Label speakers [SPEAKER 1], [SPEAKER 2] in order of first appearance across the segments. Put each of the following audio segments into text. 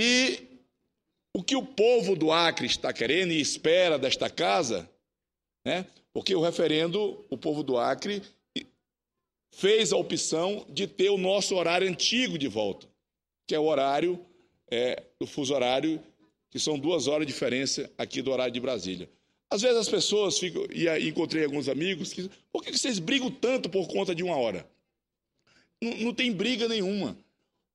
[SPEAKER 1] E o que o povo do Acre está querendo e espera desta casa, né? porque o referendo, o povo do Acre fez a opção de ter o nosso horário antigo de volta, que é o horário é, do fuso horário, que são duas horas de diferença aqui do horário de Brasília. Às vezes as pessoas ficam, e aí encontrei alguns amigos, que, por que vocês brigam tanto por conta de uma hora? Não, não tem briga nenhuma.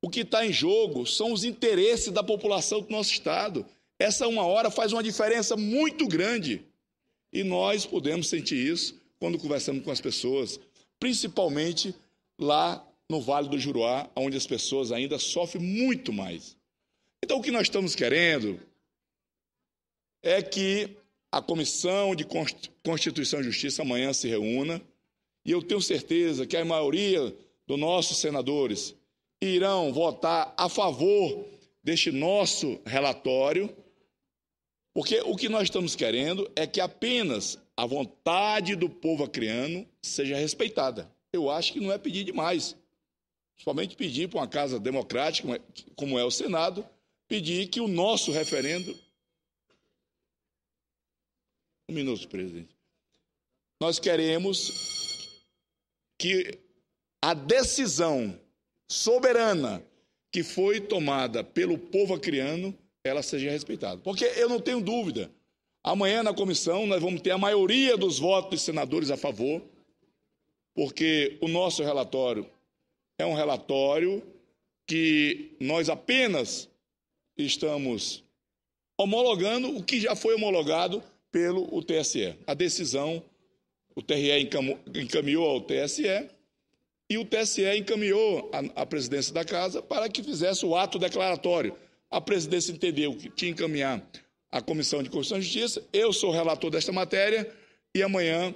[SPEAKER 1] O que está em jogo são os interesses da população do nosso Estado. Essa uma hora faz uma diferença muito grande. E nós podemos sentir isso quando conversamos com as pessoas, principalmente lá no Vale do Juruá, onde as pessoas ainda sofrem muito mais. Então, o que nós estamos querendo é que a Comissão de Constituição e Justiça amanhã se reúna e eu tenho certeza que a maioria dos nossos senadores irão votar a favor deste nosso relatório, porque o que nós estamos querendo é que apenas a vontade do povo acreano seja respeitada. Eu acho que não é pedir demais. Somente pedir para uma casa democrática, como é o Senado, pedir que o nosso referendo. Um minuto, presidente. Nós queremos que a decisão soberana que foi tomada pelo povo acriano, ela seja respeitada. Porque eu não tenho dúvida, amanhã na comissão nós vamos ter a maioria dos votos de senadores a favor, porque o nosso relatório é um relatório que nós apenas estamos homologando o que já foi homologado pelo TSE. A decisão, o TRE encaminhou ao TSE, e o TSE encaminhou a, presidência da casa para que fizesse o ato declaratório. A presidência entendeu que tinha que encaminhar a Comissão de Constituição e Justiça. Eu sou relator desta matéria e amanhã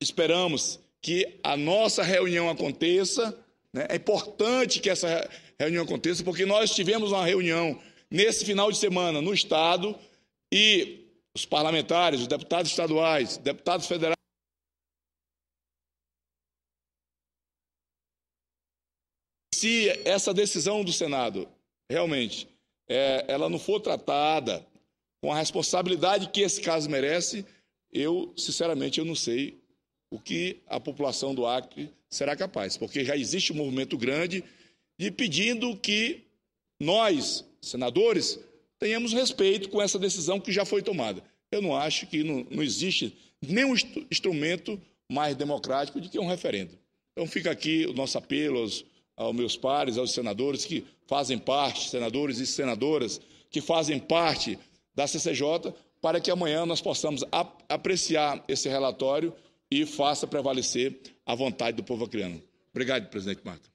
[SPEAKER 1] esperamos que a nossa reunião aconteça. Né? É importante que essa reunião aconteça, porque nós tivemos uma reunião nesse final de semana no Estado e os parlamentares, os deputados estaduais, deputados federais. se essa decisão do Senado realmente é, ela não for tratada com a responsabilidade que esse caso merece, eu, sinceramente, eu não sei o que a população do Acre será capaz, porque já existe um movimento grande de pedindo que nós, senadores, tenhamos respeito com essa decisão que já foi tomada. Eu não acho que não, não existe nenhum instrumento mais democrático do que um referendo. Então fica aqui o nosso apelo aos aos meus pares, aos senadores que fazem parte, senadores e senadoras que fazem parte da CCJ, para que amanhã nós possamos ap apreciar esse relatório e faça prevalecer a vontade do povo acreano. Obrigado, presidente Marco.